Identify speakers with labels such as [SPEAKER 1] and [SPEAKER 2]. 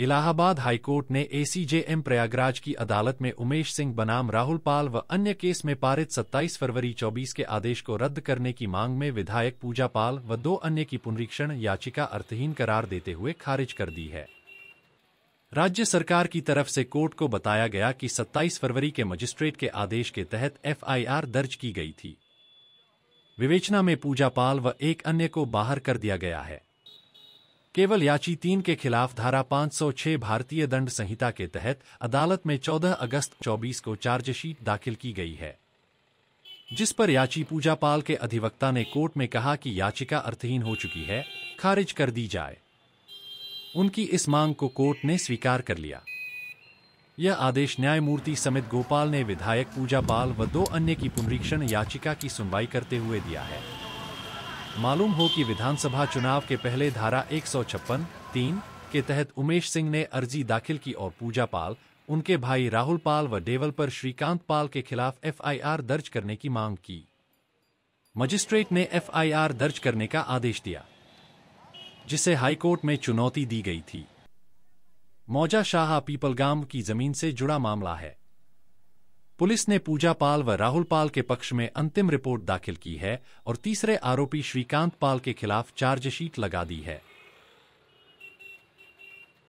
[SPEAKER 1] Allahabad high court ने ACJM Prayagraj की अदालत में उमेश सिंह बनाम राहुल पाल व अन्य केस में पारित 27 फरवरी 24 के आदेश को रद्द करने की मांग में विधायक पूजा पाल व दो अन्य की पुनरीक्षण याचिका अर्थहीन करार देते हुए खारिज कर दी है राज्य सरकार की तरफ से कोर्ट को बताया गया कि 27 फरवरी के मजिस्ट्रेट के आदेश के तहत एफआईआर दर्ज की गई थी विवेचना में पूजा पाल व एक अन्य को बाहर कर दिया गया है केवल याची तीन के खिलाफ धारा 506 भारतीय दंड संहिता के तहत अदालत में 14 अगस्त 24 को चार्जशीट दाखिल की गई है जिस पर याची पूजा पाल के अधिवक्ता ने कोर्ट में कहा कि याचिका अर्थहीन हो चुकी है खारिज कर दी जाए उनकी इस मांग को कोर्ट ने स्वीकार कर लिया यह आदेश न्यायमूर्ति समित गोपाल ने विधायक पूजा पाल व दो अन्य की पुनरीक्षण याचिका की सुनवाई करते हुए दिया है मालूम हो कि विधानसभा चुनाव के पहले धारा एक सौ छप्पन तीन के तहत उमेश सिंह ने अर्जी दाखिल की और पूजा पाल उनके भाई राहुल पाल व डेवल पर श्रीकांत पाल के खिलाफ एफआईआर दर्ज करने की मांग की मजिस्ट्रेट ने एफआईआर दर्ज करने का आदेश दिया जिसे हाईकोर्ट में चुनौती दी गई थी मौजा शाह पीपलगाम की जमीन से जुड़ा मामला है पुलिस ने पूजा पाल व राहुल पाल के पक्ष में अंतिम रिपोर्ट दाखिल की है और तीसरे आरोपी श्रीकांत पाल के खिलाफ चार्जशीट लगा दी है